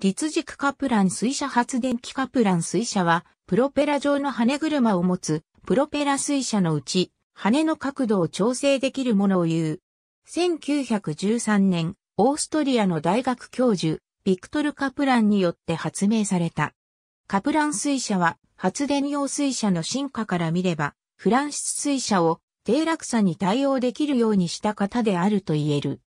立軸カプラン水車発電機カプラン水車は、プロペラ状の羽車を持つ、プロペラ水車のうち、羽の角度を調整できるものを言う。1913年、オーストリアの大学教授、ビクトル・カプランによって発明された。カプラン水車は、発電用水車の進化から見れば、フランス水車を低落差に対応できるようにした方であると言える。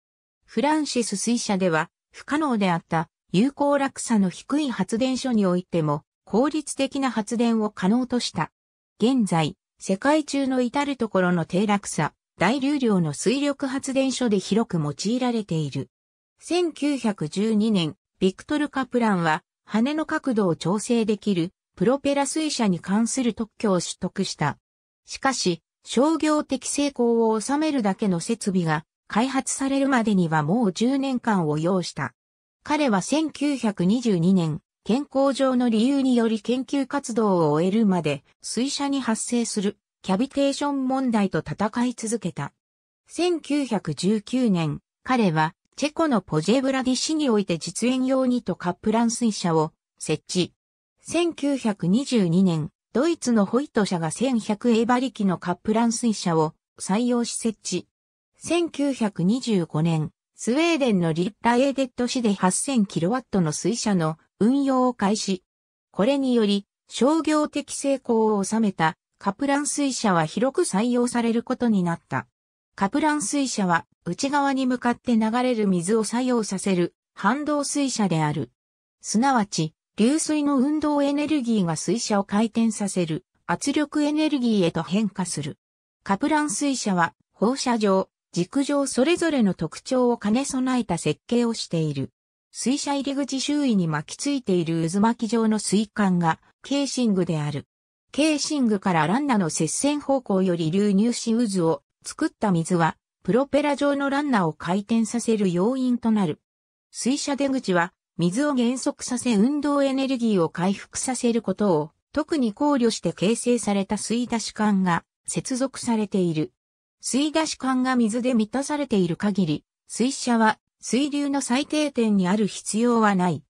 フランシス水車では、不可能であった有効落差の低い発電所においても効率的な発電を可能とした。現在、世界中の至るところの低落差、大流量の水力発電所で広く用いられている。1912年、ビクトル・カプランは、羽の角度を調整できる、プロペラ水車に関する特許を取得した。しかし、商業的成功を収めるだけの設備が開発されるまでにはもう10年間を要した。彼は1922年、健康上の理由により研究活動を終えるまで、水車に発生するキャビテーション問題と戦い続けた。1919年、彼はチェコのポジェブラディ市において実演用にとカップラン水車を設置。1922年、ドイツのホイト社が1100馬力のカップラン水車を採用し設置。1925年、スウェーデンのリッラエーデッド市で 8000kW の水車の運用を開始。これにより、商業的成功を収めたカプラン水車は広く採用されることになった。カプラン水車は内側に向かって流れる水を作用させる反動水車である。すなわち、流水の運動エネルギーが水車を回転させる圧力エネルギーへと変化する。カプラン水車は放射状、軸上それぞれの特徴を兼ね備えた設計をしている。水車入り口周囲に巻きついている渦巻き状の水管がケーシングである。ケーシングからランナの接線方向より流入し渦を作った水はプロペラ状のランナを回転させる要因となる。水車出口は水を減速させ運動エネルギーを回復させることを特に考慮して形成された水出し管が接続されている。水出し管が水で満たされている限り、水車は水流の最低点にある必要はない。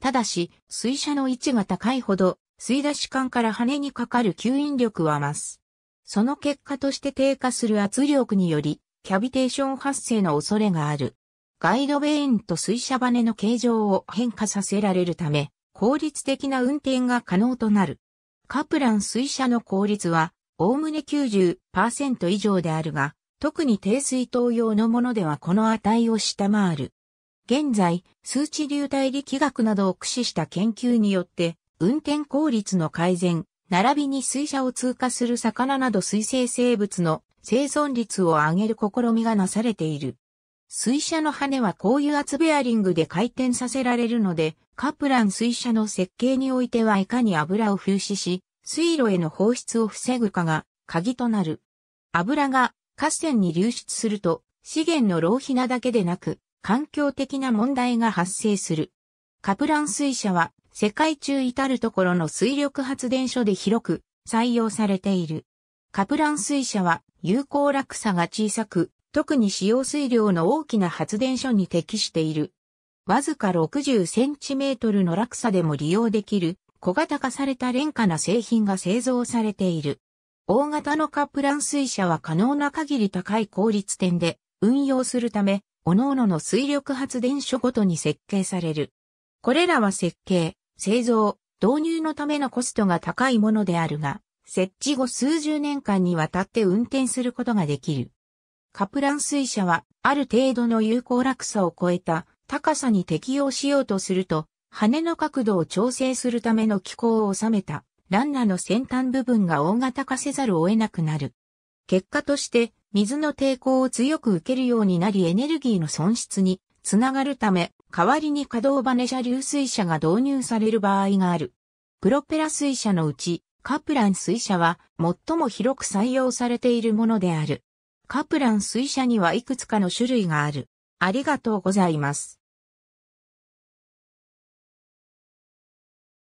ただし、水車の位置が高いほど、水出し管から羽にかかる吸引力は増す。その結果として低下する圧力により、キャビテーション発生の恐れがある。ガイドベインと水車バネの形状を変化させられるため、効率的な運転が可能となる。カプラン水車の効率はおおむね90%以上であるが、特に低水筒用のものではこの値を下回る。現在、数値流体力学などを駆使した研究によって、運転効率の改善、並びに水車を通過する魚など水生生物の生存率を上げる試みがなされている。水車の羽はこういう圧ベアリングで回転させられるので、カプラン水車の設計においてはいかに油を風刺し、水路への放出を防ぐかが鍵となる。油が河川に流出すると資源の浪費なだけでなく環境的な問題が発生する。カプラン水車は世界中至るところの水力発電所で広く採用されている。カプラン水車は有効落差が小さく、特に使用水量の大きな発電所に適している。わずか60センチメートルの落差でも利用できる小型化された廉価な製品が製造されている。大型のカプラン水車は可能な限り高い効率点で運用するため、各々の水力発電所ごとに設計される。これらは設計、製造、導入のためのコストが高いものであるが、設置後数十年間にわたって運転することができる。カプラン水車は、ある程度の有効落差を超えた高さに適用しようとすると、羽の角度を調整するための機構を収めたランナーの先端部分が大型化せざるを得なくなる。結果として水の抵抗を強く受けるようになりエネルギーの損失につながるため、代わりに可動バネ車流水車が導入される場合がある。プロペラ水車のうち、カプラン水車は最も広く採用されているものである。カプラン水車にはいくつかの種類がある。ありがとうございます。